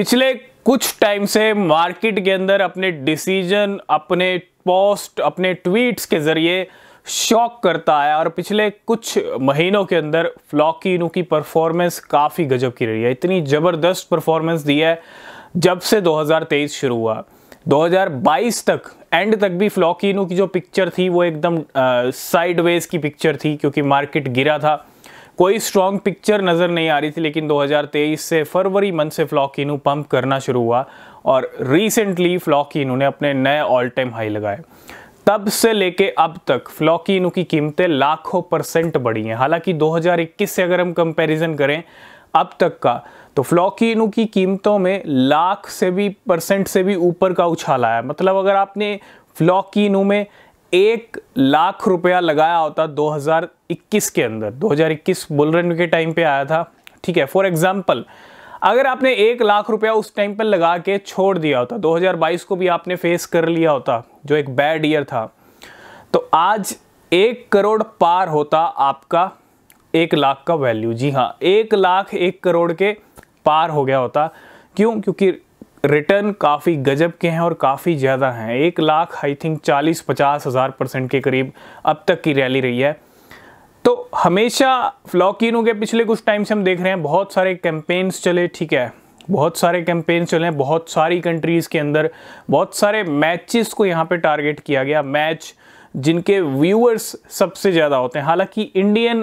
पिछले कुछ टाइम से मार्केट के अंदर अपने डिसीजन अपने पोस्ट अपने ट्वीट्स के ज़रिए शॉक करता आया और पिछले कुछ महीनों के अंदर फ्लॉकीनू की परफॉर्मेंस काफ़ी गजब की रही है इतनी ज़बरदस्त परफॉर्मेंस दी है जब से 2023 शुरू हुआ 2022 तक एंड तक भी फ्लॉकीनू की जो पिक्चर थी वो एकदम साइडवेज की पिक्चर थी क्योंकि मार्केट गिरा था कोई स्ट्रॉन्ग पिक्चर नज़र नहीं आ रही थी लेकिन 2023 से फरवरी मंथ से फ्लॉकिनू पंप करना शुरू हुआ और रिसेंटली फ्लॉकिनू ने अपने नए ऑल टाइम हाई लगाए तब से लेके अब तक फ्लॉकिनू की कीमतें लाखों परसेंट बढ़ी हैं हालांकि 2021 से अगर हम कंपैरिजन करें अब तक का तो फ्लॉकिनू की कीमतों में लाख से भी परसेंट से भी ऊपर का उछाल आया मतलब अगर आपने फ्लॉकिनू में एक लाख रुपया लगाया होता 2021 के अंदर 2021 बुलरन के टाइम पे आया था ठीक है फॉर एग्जाम्पल अगर आपने एक लाख रुपया उस टाइम पर लगा के छोड़ दिया होता 2022 को भी आपने फेस कर लिया होता जो एक बैड ईयर था तो आज एक करोड़ पार होता आपका एक लाख का वैल्यू जी हाँ एक लाख एक करोड़ के पार हो गया होता क्यों क्योंकि रिटर्न काफ़ी गजब के हैं और काफ़ी ज़्यादा हैं एक लाख आई थिंक चालीस पचास हज़ार परसेंट के करीब अब तक की रैली रही है हमेशा फ्लॉकिनों के पिछले कुछ टाइम से हम देख रहे हैं बहुत सारे कैंपेन्स चले ठीक है बहुत सारे कैंपेन्स चले हैं बहुत सारी कंट्रीज़ के अंदर बहुत सारे मैचेस को यहाँ पे टारगेट किया गया मैच जिनके व्यूअर्स सबसे ज़्यादा होते हैं हालांकि इंडियन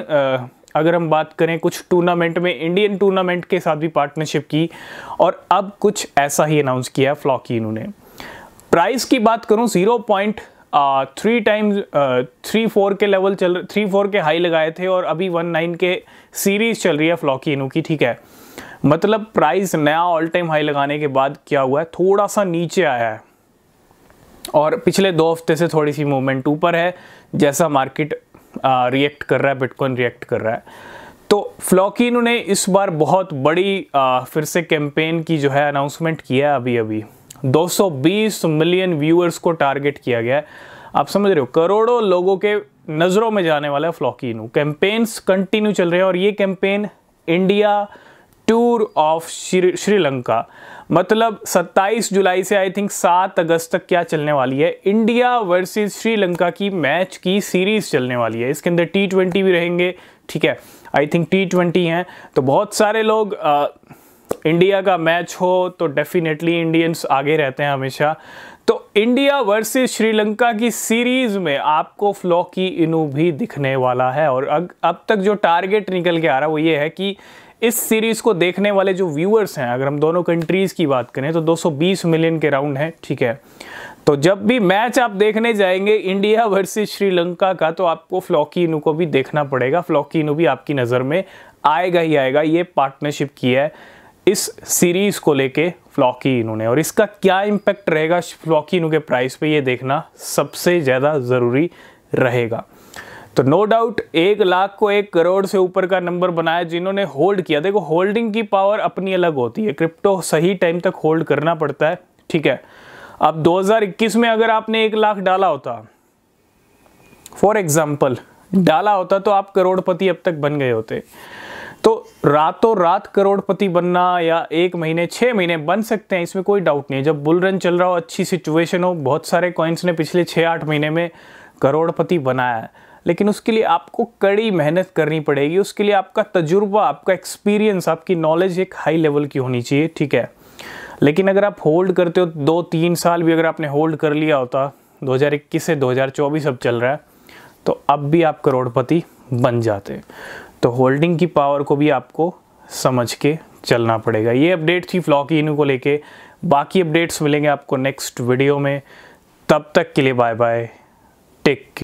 अगर हम बात करें कुछ टूर्नामेंट में इंडियन टूर्नामेंट के साथ भी पार्टनरशिप की और अब कुछ ऐसा ही अनाउंस किया फ्लॉकिनों ने प्राइस की बात zero point three times three four के लेवल चल थ्री फोर के हाई लगाए थे और अभी वन नाइन के सीरीज़ चल रही है फ्लॉकी इनू की ठीक है मतलब प्राइस नया ऑल टाइम हाई लगाने के बाद क्या हुआ है थोड़ा सा नीचे आया है और पिछले दो हफ्ते से थोड़ी सी मूवमेंट ऊपर है जैसा मार्केट रिएक्ट कर रहा है बिटकॉइन रिएक्ट कर रहा है तो फ्लॉकिन ने इस बार बहुत बड़ी आ, फिर से कैंपेन की जो है अनाउंसमेंट किया है अभी अभी 220 मिलियन व्यूअर्स को टारगेट किया गया है आप समझ रहे हो करोड़ों लोगों के नज़रों में जाने वाला है फ्लॉकिनो कैंपेन्स कंटिन्यू चल रहे हैं और ये campaign India tour of Shri Sri Lanka मतलब 27 जुलाई से आई थिंक 7 अगस्त तक क्या चलने वाली है इंडिया वर्सेस श्रीलंका की मैच की सीरीज चलने वाली है इसके अंदर टी ट्वेंटी भी रहेंगे ठीक है आई थिंक टी ट्वेंटी हैं तो बहुत सारे लोग आ, इंडिया का मैच हो तो डेफिनेटली इंडियंस आगे रहते हैं हमेशा तो इंडिया वर्सेस श्रीलंका की सीरीज़ में आपको फ्लॉ की इनू भी दिखने वाला है और अग, अब तक जो टारगेट निकल के आ रहा है वो ये है कि इस सीरीज़ को देखने वाले जो व्यूअर्स हैं अगर हम दोनों कंट्रीज़ की बात करें तो 220 मिलियन के राउंड हैं ठीक है तो जब भी मैच आप देखने जाएंगे इंडिया वर्सेस श्रीलंका का तो आपको फ्लॉकी इनू को भी देखना पड़ेगा फ्लॉकी इनू भी आपकी नज़र में आएगा ही आएगा ये पार्टनरशिप की है इस सीरीज़ को लेके फ्लॉकी इनू ने और इसका क्या इम्पैक्ट रहेगा फ्लॉकी इनू के प्राइस पे ये देखना सबसे ज़्यादा ज़रूरी रहेगा तो नो डाउट एक लाख को एक करोड़ से ऊपर का नंबर बनाया जिन्होंने होल्ड किया देखो होल्डिंग की पावर अपनी अलग होती है क्रिप्टो सही टाइम तक होल्ड करना पड़ता है ठीक है अब 2021 में अगर आपने एक लाख डाला होता फॉर एग्जाम्पल डाला होता तो आप करोड़पति अब तक बन गए होते तो रातों रात करोड़पति बनना या एक महीने छः महीने बन सकते हैं इसमें कोई डाउट नहीं है जब बुल रन चल रहा हो अच्छी सिचुएशन हो बहुत सारे कॉइन्स ने पिछले छः आठ महीने में करोड़पति बनाया है लेकिन उसके लिए आपको कड़ी मेहनत करनी पड़ेगी उसके लिए आपका तजुर्बा आपका एक्सपीरियंस आपकी नॉलेज एक हाई लेवल की होनी चाहिए ठीक है लेकिन अगर आप होल्ड करते हो दो तीन साल भी अगर आपने होल्ड कर लिया होता 2021 से 2024 अब चल रहा है तो अब भी आप करोड़पति बन जाते तो होल्डिंग की पावर को भी आपको समझ के चलना पड़ेगा ये अपडेट थी फ्लॉक इन को लेके बाकी अपडेट्स मिलेंगे आपको नेक्स्ट वीडियो में तब तक के लिए बाय बाय टेक